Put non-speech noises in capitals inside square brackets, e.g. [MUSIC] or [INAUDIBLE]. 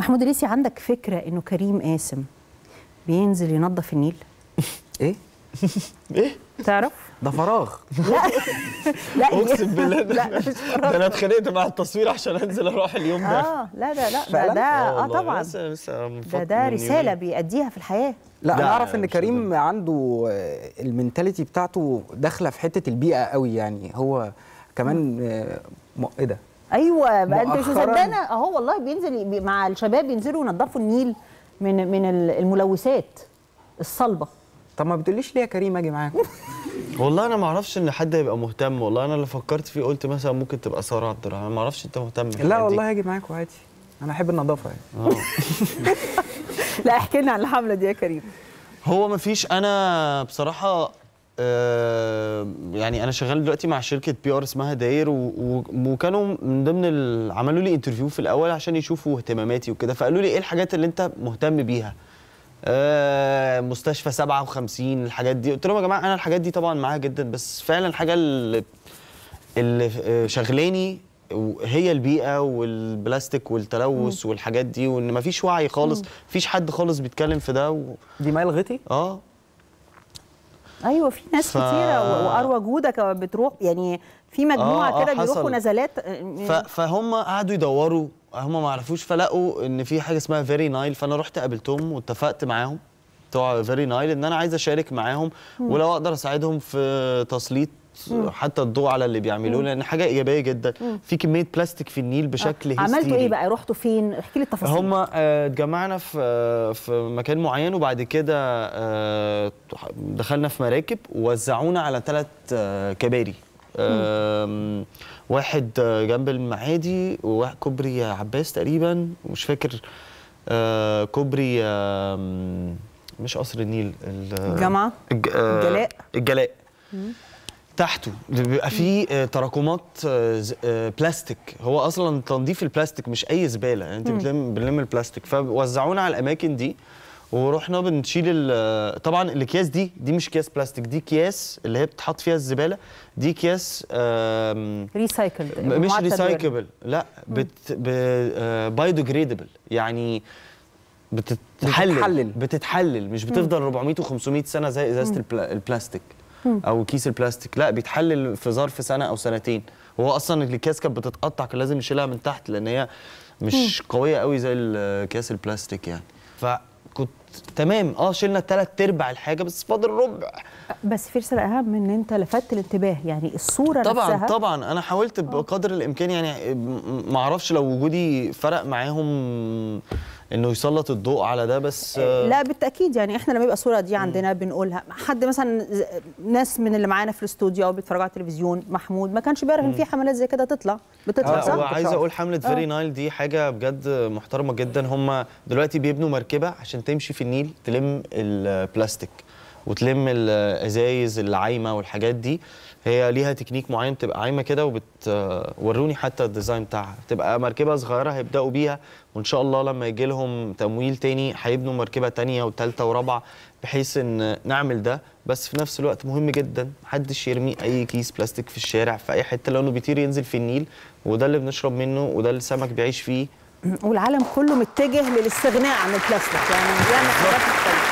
محمود الليثي عندك فكره انه كريم قاسم بينزل ينظف النيل؟ [LAUGHS] ايه؟ [LAUGHS] ايه؟ تعرف؟ ده فراغ لا لا اقسم بالله لا ده انا اتخانقت مع التصوير عشان انزل اروح اليوم ده اه لا لا لا ده ده اه, آه، طبعا لسه لسه ده ده رساله بيأديها في الحياه لا انا اعرف ان كريم عنده آه، المنتاليتي بتاعته داخله في حته البيئه قوي يعني هو كمان ايه ده ايوه بقى انت مش مصدقه اهو والله بينزل مع الشباب ينزلوا ينضفوا النيل من من الملوثات الصلبه طب ما بتقوليش ليه يا كريم اجي معاك [LAUGHS] والله انا ما اعرفش ان حد هيبقى مهتم والله انا اللي فكرت فيه قلت مثلا ممكن تبقى ساره عبد الرحمن ما اعرفش انت مهتم لا والله هاجي معاك عادي انا احب النظافه يعني آه. [LAUGHS] لا احكي لنا عن الحمله دي يا كريم هو ما فيش انا بصراحه آه، يعني انا شغال دلوقتي مع شركه بي ار اسمها داير وكانوا من ضمن عملوا لي انترفيو في الاول عشان يشوفوا اهتماماتي وكده فقالوا لي ايه الحاجات اللي انت مهتم بيها آه مستشفى 57 الحاجات دي قلت لهم يا جماعه انا الحاجات دي طبعا معاها جدا بس فعلا الحاجه اللي, اللي آه، شغلاني هي البيئه والبلاستيك والتلوث والحاجات دي وان مفيش وعي خالص مفيش حد خالص بيتكلم في ده و... دي مايل غتي اه ايوه في ناس ف... كتيره واروى جوده بتروح يعني في مجموعه آه آه كده بيروحوا نزلات آه، ف... فهم قعدوا يدوروا هم ما عرفوش فلقوا ان في حاجه اسمها فيري نايل فانا رحت قابلتهم واتفقت معاهم بتوع فيري نايل ان انا عايز اشارك معاهم ولو اقدر اساعدهم في تسليط حتى الضوء على اللي بيعملوه لان حاجه ايجابيه جدا مم. في كميه بلاستيك في النيل بشكل آه. هستيري عملتوا ايه بقى رحتوا فين احكي لي التفاصيل هم آه، اتجمعنا في آه، في مكان معين وبعد كده دخلنا في مراكب ووزعونا على ثلاث كباري واحد جنب المعادي وواحد كوبري عباس تقريبا مش فاكر كوبري مش قصر النيل الجامعه الجلاء الجلاء تحته بيبقى فيه آه، تراكمات بلاستيك آه، آه، هو اصلا تنظيف البلاستيك مش اي زباله يعني انت بتلم بنلم البلاستيك فوزعونا على الاماكن دي ورحنا بنشيل طبعا الاكياس دي دي مش اكياس بلاستيك دي اكياس اللي هي بتتحط فيها الزباله دي اكياس ريسايكل مش ريسايكل لا بت يعني بتتحلل بتتحلل مش بتفضل 400 و500 سنه زي ازازه البلاستيك او كيس البلاستيك لا بيتحلل في ظرف سنه او سنتين هو اصلا الكاس كانت بتتقطع كان لازم يشيلها من تحت لان هي مش قويه قوي زي الكاس البلاستيك يعني فكنت تمام اه شلنا ثلاث ارباع الحاجه بس فاضل ربع بس في رساله اهم ان انت لفتت الانتباه يعني الصوره طبعا نفسها طبعا انا حاولت آه. بقدر الامكان يعني ما اعرفش لو وجودي فرق معاهم انه يسلط الضوء على ده بس آه، لا بالتاكيد يعني احنا لما يبقى الصوره دي عندنا بنقولها حد مثلا ناس من اللي معانا في الاستوديو او بيتفرجوا على التلفزيون محمود ما كانش بيعرف ان في حملات زي كده تطلع بتطلع آه صح؟ عايز اقول حمله فيري آه. نايل دي حاجه بجد محترمه جدا هم دلوقتي بيبنوا مركبه عشان تمشي في النيل تلم البلاستيك وتلم الازايز العايمه والحاجات دي هي ليها تكنيك معين تبقى عايمه كده وبتوروني حتى الديزاين بتاعها تبقى مركبه صغيره هيبداوا بيها وان شاء الله لما يجي لهم تمويل تاني هيبنوا مركبه تانيه وثالثه ورابعه بحيث ان نعمل ده بس في نفس الوقت مهم جدا محدش يرمي اي كيس بلاستيك في الشارع في اي حته لانه بيطير ينزل في النيل وده اللي بنشرب منه وده اللي السمك بيعيش فيه والعالم كله متجه للاستغناء عن البلاستيك يعني يعني